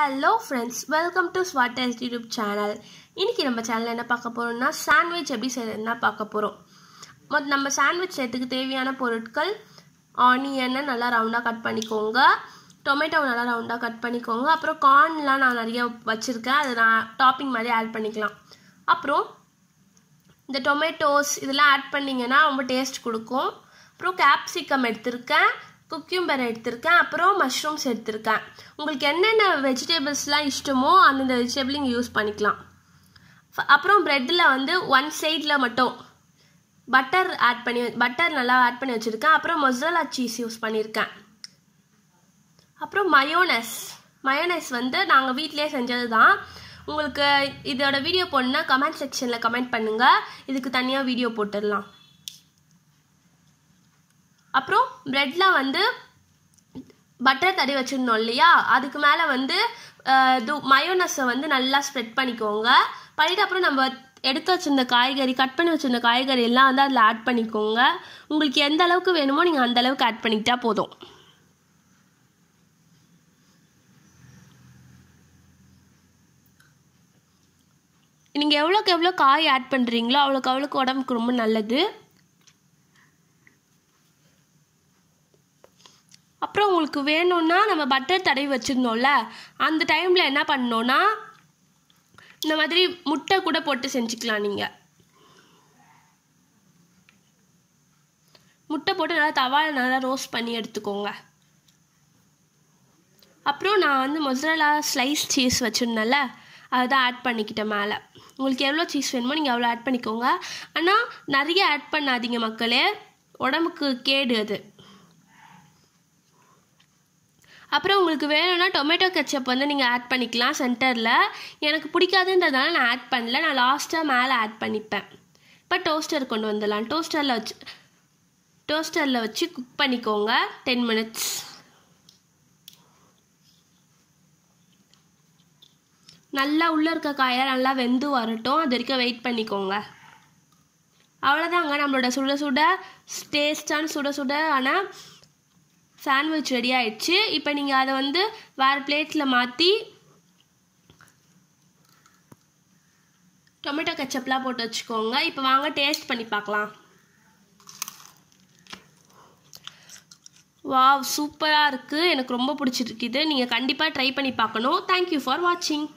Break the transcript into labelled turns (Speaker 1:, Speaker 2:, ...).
Speaker 1: hello friends welcome to ஸ்வாட் ஸ்வாட்டஸ் YouTube channel இன்றைக்கி நம்ம சேனலில் என்ன பார்க்க போகிறோம்னா சாண்ட்விச் எப்படி செய்யறதுனா பார்க்க போகிறோம் மொத் நம்ம சாண்ட்விச் செய்யறதுக்கு தேவையான பொருட்கள் ஆனியனை நல்லா ரவுண்டாக கட் பண்ணிக்கோங்க டொமேட்டோ நல்லா ரவுண்டாக கட் பண்ணிக்கோங்க அப்புறம் கார்ன்லாம் நான் நிறைய வச்சுருக்கேன் அதை நான் டாப்பிங் மாதிரி ஆட் பண்ணிக்கலாம் அப்புறம் இந்த டொமேட்டோஸ் இதெல்லாம் ஆட் பண்ணிங்கன்னா ரொம்ப டேஸ்ட் கொடுக்கும் அப்புறம் கேப்சிகம் எடுத்திருக்கேன் குக்கியூம்பர் எடுத்திருக்கேன் அப்புறம் மஷ்ரூம்ஸ் எடுத்திருக்கேன் உங்களுக்கு என்னென்ன வெஜிடபிள்ஸ்லாம் இஷ்டமோ அந்தந்த வெஜிடபிள் நீங்கள் யூஸ் பண்ணிக்கலாம் அப்புறம் ப்ரெட்டில் வந்து ஒன் சைடில் மட்டும் பட்டர் ஆட் பண்ணி பட்டர் நல்லா ஆட் பண்ணி வச்சுருக்கேன் அப்புறம் மொசரலா சீஸ் யூஸ் பண்ணியிருக்கேன் அப்புறம் மயோனஸ் மயோனஸ் வந்து நாங்கள் வீட்டிலே செஞ்சது தான் உங்களுக்கு இதோட வீடியோ போடணுன்னா கமெண்ட் செக்ஷனில் கமெண்ட் பண்ணுங்கள் இதுக்கு தனியாக வீடியோ போட்டுடலாம் அப்புறம் ப்ரெட்டில் வந்து பட்டர் தறி வச்சுருந்தோம் இல்லையா அதுக்கு மேலே வந்து இது மயோனஸை வந்து நல்லா ஸ்ப்ரெட் பண்ணிக்கோங்க பண்ணிவிட்டு அப்புறம் நம்ம எடுத்து வச்சுருந்த காய்கறி கட் பண்ணி வச்சுருந்த காய்கறி எல்லாம் வந்து அதில் ஆட் பண்ணிக்கோங்க உங்களுக்கு எந்த அளவுக்கு வேணுமோ நீங்கள் அந்த அளவுக்கு ஆட் பண்ணிக்கிட்டா போதும் நீங்கள் எவ்வளோக்கு எவ்வளோ காய் ஆட் பண்ணுறீங்களோ அவ்வளோக்கு அவ்வளோக்கு உடம்புக்கு ரொம்ப நல்லது அப்புறம் உங்களுக்கு வேணும்னா நம்ம பட்டர் தடவி வச்சுருந்தோம்ல அந்த டைமில் என்ன பண்ணோம்னா இந்த மாதிரி முட்டை கூட போட்டு செஞ்சுக்கலாம் நீங்கள் முட்டை போட்டு நல்லா தவாவில் நல்லா ரோஸ்ட் பண்ணி எடுத்துக்கோங்க அப்புறம் நான் வந்து மொசரலா ஸ்லைஸ் சீஸ் வச்சுருந்தேன்ல அதுதான் ஆட் பண்ணிக்கிட்டேன் மேலே உங்களுக்கு எவ்வளோ சீஸ் வேணுமோ நீங்கள் அவ்வளோ ஆட் பண்ணிக்கோங்க ஆனால் நிறைய ஆட் பண்ணாதீங்க மக்களே உடம்புக்கு கேடு அது அப்புறம் உங்களுக்கு வேணும்னா டொமேட்டோ கெச்சப் வந்து நீங்கள் ஆட் பண்ணிக்கலாம் சென்டரில் எனக்கு பிடிக்காதுன்றதால நான் ஆட் பண்ணல நான் லாஸ்ட்டாக மேலே ஆட் பண்ணிப்பேன் இப்போ டோஸ்டர் கொண்டு வந்துடலாம் டோஸ்டரில் வச்சு டோஸ்டரில் வச்சு குக் பண்ணிக்கோங்க டென் மினிட்ஸ் நல்லா உள்ளே இருக்க காயை நல்லா வெந்து வரட்டும் அது வரைக்கும் வெயிட் பண்ணிக்கோங்க அவ்வளோதாங்க நம்மளோட சுட சுட டேஸ்டான சுட சுட ஆனால் சாண்ட்விச் ரெடி ஆயிடுச்சு இப்போ நீங்கள் அதை வந்து வேறு பிளேட்டில் மாற்றி டொமேட்டோ கெச்சப்லாம் போட்டு வச்சுக்கோங்க இப்போ வாங்க டேஸ்ட் பண்ணி பார்க்கலாம் வாவ் சூப்பராக இருக்குது எனக்கு ரொம்ப பிடிச்சிருக்குது நீங்கள் கண்டிப்பாக ட்ரை பண்ணி பார்க்கணும் தேங்க்யூ ஃபார் வாட்சிங்